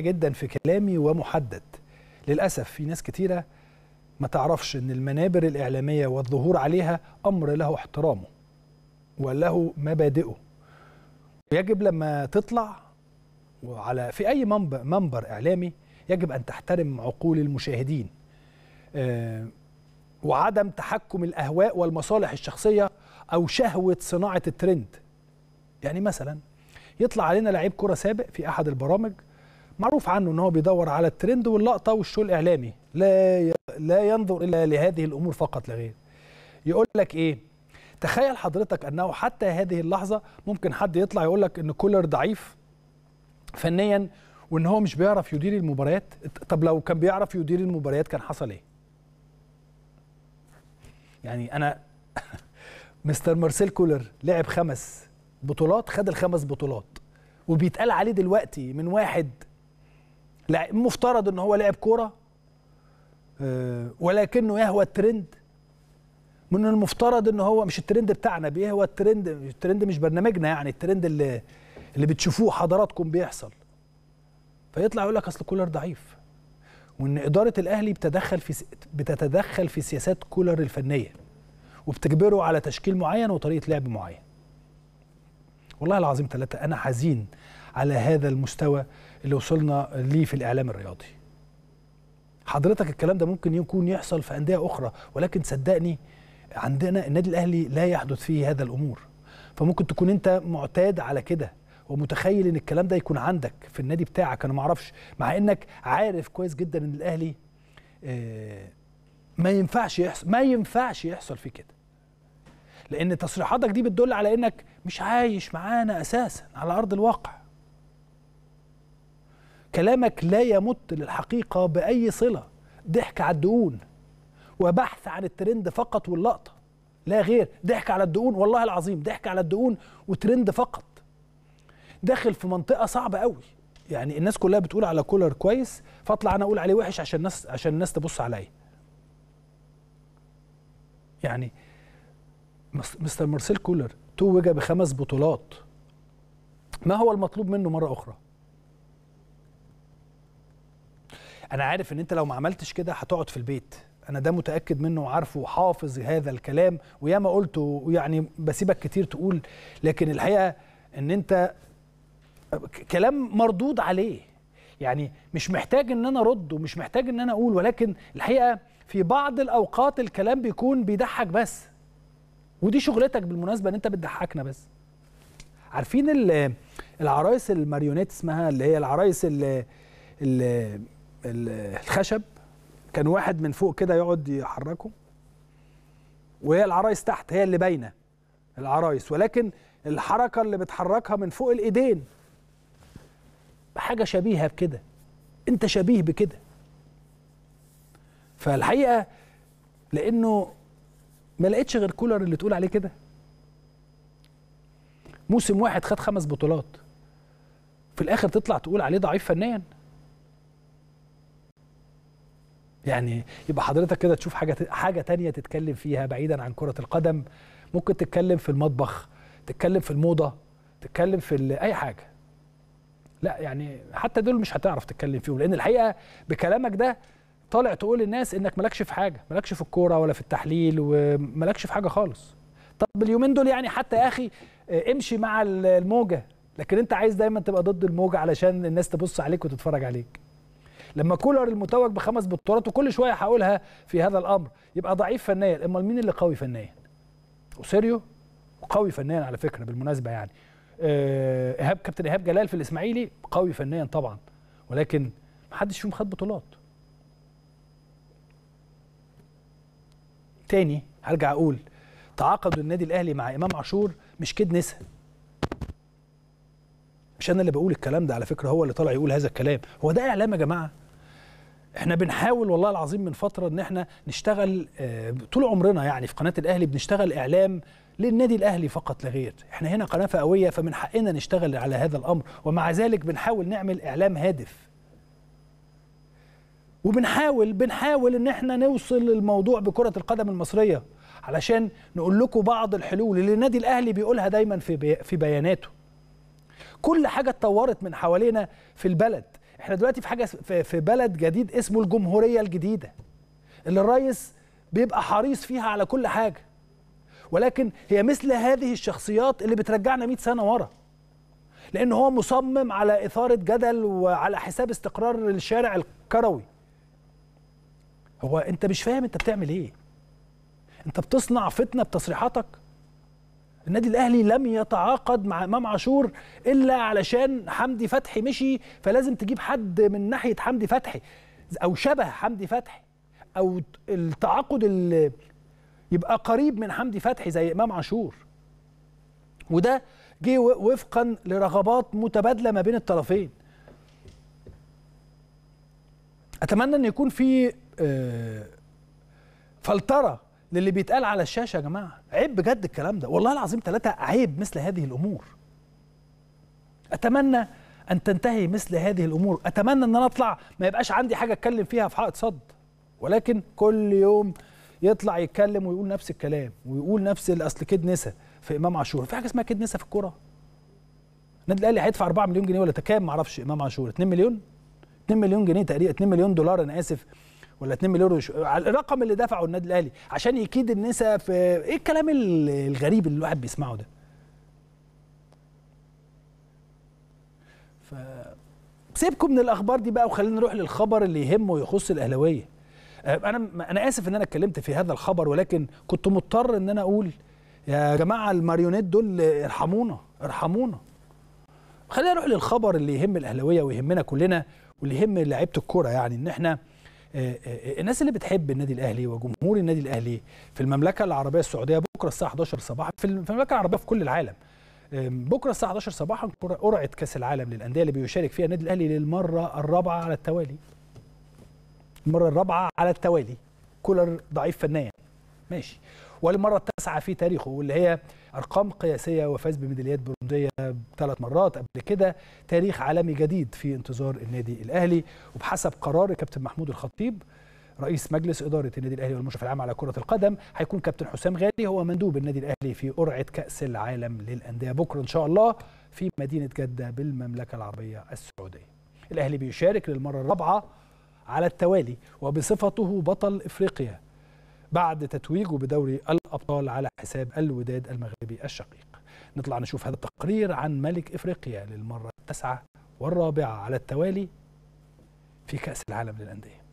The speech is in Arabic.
جدا في كلامي ومحدد للأسف في ناس كتيرة ما تعرفش أن المنابر الإعلامية والظهور عليها أمر له احترامه وله مبادئه يجب لما تطلع وعلى في أي منبر, منبر إعلامي يجب أن تحترم عقول المشاهدين آه، وعدم تحكم الأهواء والمصالح الشخصية أو شهوة صناعة الترند يعني مثلا يطلع علينا لعيب كرة سابق في أحد البرامج معروف عنه ان هو بيدور على الترند واللقطه والشو الاعلامي لا لا ينظر الا لهذه الامور فقط لا غير يقول لك ايه تخيل حضرتك انه حتى هذه اللحظه ممكن حد يطلع يقول لك ان كولر ضعيف فنيا وان هو مش بيعرف يدير المباريات طب لو كان بيعرف يدير المباريات كان حصل ايه يعني انا مستر مارسيل كولر لعب خمس بطولات خد الخمس بطولات وبيتقال عليه دلوقتي من واحد مفترض ان هو لاعب كوره آه، ولكنه يهوى الترند من المفترض ان هو مش الترند بتاعنا بيهوى الترند الترند مش برنامجنا يعني الترند اللي اللي بتشوفوه حضراتكم بيحصل فيطلع يقول لك اصل كولر ضعيف وان اداره الاهلي بتتدخل في بتتدخل في سياسات كولر الفنيه وبتجبره على تشكيل معين وطريقه لعب معين والله العظيم ثلاثه انا حزين على هذا المستوى اللي وصلنا ليه في الاعلام الرياضي حضرتك الكلام ده ممكن يكون يحصل في انديه اخرى ولكن صدقني عندنا النادي الاهلي لا يحدث فيه هذا الامور فممكن تكون انت معتاد على كده ومتخيل ان الكلام ده يكون عندك في النادي بتاعك انا ما اعرفش مع انك عارف كويس جدا ان الاهلي آه، ما ينفعش يحصل ما ينفعش يحصل فيه كده لان تصريحاتك دي بتدل على انك مش عايش معانا اساسا على ارض الواقع كلامك لا يمت للحقيقة بأي صلة ضحك على الدقون وبحث عن الترند فقط واللقطة لا غير ضحك على الدقون والله العظيم ضحك على الدقون وترند فقط داخل في منطقة صعبة قوي يعني الناس كلها بتقول على كولر كويس فاطلع انا اقول عليه وحش عشان الناس عشان الناس تبص عليا يعني مستر مارسيل كولر توج بخمس بطولات ما هو المطلوب منه مره اخرى انا عارف ان انت لو ما عملتش كده هتقعد في البيت انا ده متاكد منه وعارفه وحافظ هذا الكلام وياما قلته ويعني بسيبك كتير تقول لكن الحقيقه ان انت كلام مردود عليه يعني مش محتاج ان انا ارد ومش محتاج ان انا اقول ولكن الحقيقه في بعض الاوقات الكلام بيكون بيضحك بس ودي شغلتك بالمناسبه ان انت بتضحكنا بس عارفين العرايس الماريونيت اسمها اللي هي العرايس اللي, اللي الخشب كان واحد من فوق كده يقعد يحركه وهي العرايس تحت هي اللي باينه العرايس ولكن الحركه اللي بتحركها من فوق الايدين حاجه شبيهه بكده انت شبيه بكده فالحقيقه لانه ما لقيتش غير كولر اللي تقول عليه كده موسم واحد خد خمس بطولات في الاخر تطلع تقول عليه ضعيف فنيا يعني يبقى حضرتك كده تشوف حاجه حاجه ثانيه تتكلم فيها بعيدا عن كره القدم ممكن تتكلم في المطبخ تتكلم في الموضه تتكلم في اي حاجه لا يعني حتى دول مش هتعرف تتكلم فيهم لان الحقيقه بكلامك ده طالع تقول للناس انك مالكش في حاجه مالكش في الكوره ولا في التحليل ومالكش في حاجه خالص طب اليومين دول يعني حتى يا اخي امشي مع الموجه لكن انت عايز دايما تبقى ضد الموجه علشان الناس تبص عليك وتتفرج عليك لما كولر المتوج بخمس بطولات وكل شويه هقولها في هذا الامر يبقى ضعيف فنيا امال مين اللي قوي فنيا اوسيريو قوي فنيا على فكره بالمناسبه يعني آه، ايهاب كابتن ايهاب جلال في الاسماعيلي قوي فنيا طبعا ولكن محدش فيهم خد بطولات تاني هرجع اقول تعاقد النادي الاهلي مع امام عاشور مش كد نسا مش انا اللي بقول الكلام ده على فكره هو اللي طالع يقول هذا الكلام هو ده اعلام يا جماعه احنا بنحاول والله العظيم من فتره ان احنا نشتغل آه، طول عمرنا يعني في قناه الاهلي بنشتغل اعلام للنادي الاهلي فقط لا غير احنا هنا قناه فئويه فمن حقنا نشتغل على هذا الامر ومع ذلك بنحاول نعمل اعلام هادف وبنحاول بنحاول ان احنا نوصل للموضوع بكره القدم المصريه علشان نقول لكم بعض الحلول اللي النادي الاهلي بيقولها دايما في في بياناته كل حاجه اتطورت من حوالينا في البلد احنا دلوقتي في حاجه في بلد جديد اسمه الجمهوريه الجديده اللي الريس بيبقى حريص فيها على كل حاجه ولكن هي مثل هذه الشخصيات اللي بترجعنا 100 سنه ورا لان هو مصمم على اثاره جدل وعلى حساب استقرار الشارع الكروي هو انت مش فاهم انت بتعمل ايه انت بتصنع فتنه بتصريحاتك النادي الاهلي لم يتعاقد مع امام عاشور الا علشان حمدي فتحي مشي فلازم تجيب حد من ناحيه حمدي فتحي او شبه حمدي فتحي او التعاقد اللي يبقى قريب من حمدي فتحي زي امام عاشور وده جه وفقا لرغبات متبادله ما بين الطرفين اتمنى ان يكون في آه، فلتره للي بيتقال على الشاشه يا جماعه عيب بجد الكلام ده والله العظيم ثلاثه عيب مثل هذه الامور اتمنى ان تنتهي مثل هذه الامور اتمنى ان انا اطلع ما يبقاش عندي حاجه اتكلم فيها في حائط صد ولكن كل يوم يطلع يتكلم ويقول نفس الكلام ويقول نفس الاصل كيد نسا في امام عاشور في حاجه اسمها كيد نسا في الكوره النادي الاهلي هيدفع 4 مليون جنيه ولا كام معرفش امام عاشور 2 مليون 2 مليون جنيه تقريبا 2 مليون دولار انا اسف ولا 2 مليون على الرقم اللي دفعه النادي الاهلي عشان يكيد النساء في ايه الكلام الغريب اللي الواحد بيسمعه ده ف سيبكم من الاخبار دي بقى وخلينا نروح للخبر اللي يهمه ويخص الاهلاويه آه، انا انا اسف ان انا اتكلمت في هذا الخبر ولكن كنت مضطر ان انا اقول يا جماعه الماريونيت دول ارحمونا ارحمونا خلينا نروح للخبر اللي يهم الاهلاويه ويهمنا كلنا واللي يهم لعيبه الكوره يعني ان احنا آه، آه، آه، الناس اللي بتحب النادي الاهلي وجمهور النادي الاهلي في المملكه العربيه السعوديه بكره الساعه 11 صباحا في المملكه العربيه في كل العالم بكره الساعه 11 صباحا قرعه كاس العالم للانديه اللي بيشارك فيها النادي الاهلي للمره الرابعه على التوالي المره الرابعه على التوالي كولر ضعيف فنيا ماشي وللمره التاسعه في تاريخه واللي هي ارقام قياسيه وفاز بميداليات برونزيه ثلاث مرات قبل كده تاريخ عالمي جديد في انتظار النادي الاهلي وبحسب قرار كابتن محمود الخطيب رئيس مجلس إدارة النادي الأهلي والمشرف العام على كرة القدم هيكون كابتن حسام غالي هو مندوب النادي الأهلي في قرعة كأس العالم للأندية بكرة إن شاء الله في مدينة جدة بالمملكة العربية السعودية الأهلي بيشارك للمرة الرابعة على التوالي وبصفته بطل إفريقيا بعد تتويجه بدوري الأبطال على حساب الوداد المغربي الشقيق نطلع نشوف هذا التقرير عن ملك إفريقيا للمرة التاسعة والرابعة على التوالي في كأس العالم للأندية